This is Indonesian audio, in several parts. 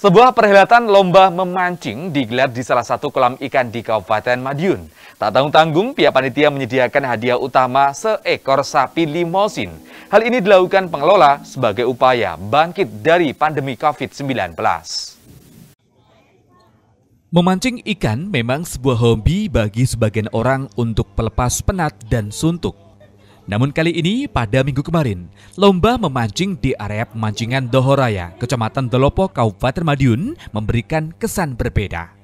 Sebuah perhelatan lomba memancing digelar di salah satu kolam ikan di Kabupaten Madiun. Tak tanggung-tanggung, pihak panitia menyediakan hadiah utama seekor sapi limosin. Hal ini dilakukan pengelola sebagai upaya bangkit dari pandemi COVID-19. Memancing ikan memang sebuah hobi bagi sebagian orang untuk pelepas penat dan suntuk. Namun kali ini pada minggu kemarin, lomba memancing di area pemancingan Dohoraya, Kecamatan Dolopo, Kabupaten Madiun memberikan kesan berbeda.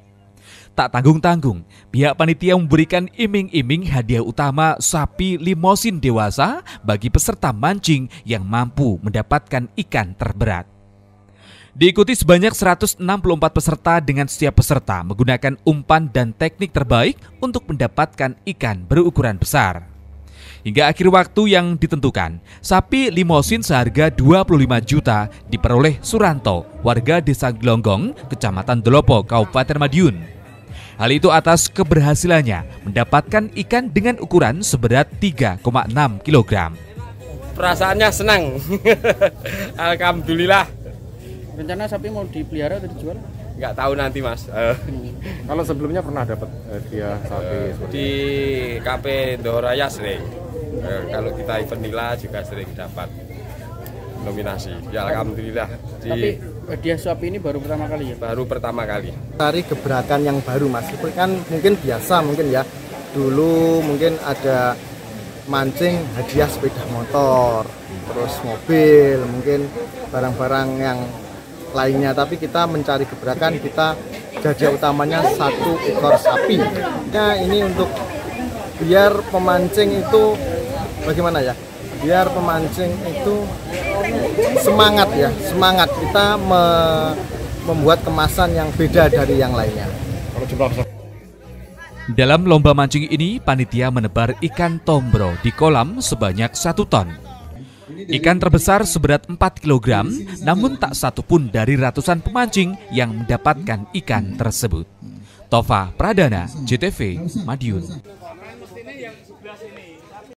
Tak tanggung-tanggung, pihak panitia memberikan iming-iming hadiah utama sapi limosin dewasa bagi peserta mancing yang mampu mendapatkan ikan terberat. Diikuti sebanyak 164 peserta dengan setiap peserta menggunakan umpan dan teknik terbaik untuk mendapatkan ikan berukuran besar. Hingga akhir waktu yang ditentukan, sapi limosin seharga 25 juta diperoleh Suranto, warga Desa Glonggong, Kecamatan Delopo, Kabupaten Madiun. Hal itu atas keberhasilannya mendapatkan ikan dengan ukuran seberat 3,6 kg. Perasaannya senang. Alhamdulillah. Rencana sapi mau dipelihara atau dijual? Enggak tahu nanti mas uh. kalau sebelumnya pernah dapat dia sapi di KP Doraya sering Eh, kalau kita event nila juga sering dapat nominasi ya alhamdulillah di tapi hadiah swap ini baru pertama kali ya baru pertama kali cari gebrakan yang baru mas kan mungkin biasa mungkin ya dulu mungkin ada mancing hadiah sepeda motor terus mobil mungkin barang-barang yang lainnya tapi kita mencari gebrakan kita jajah utamanya satu ekor sapi nah ini untuk biar pemancing itu bagaimana ya biar pemancing itu semangat ya semangat kita me membuat kemasan yang beda dari yang lainnya dalam lomba mancing ini, panitia menebar ikan tombro di kolam sebanyak satu ton. Ikan terbesar seberat 4 kg, namun tak satu pun dari ratusan pemancing yang mendapatkan ikan tersebut. Tova Pradana, JTV, Madiun.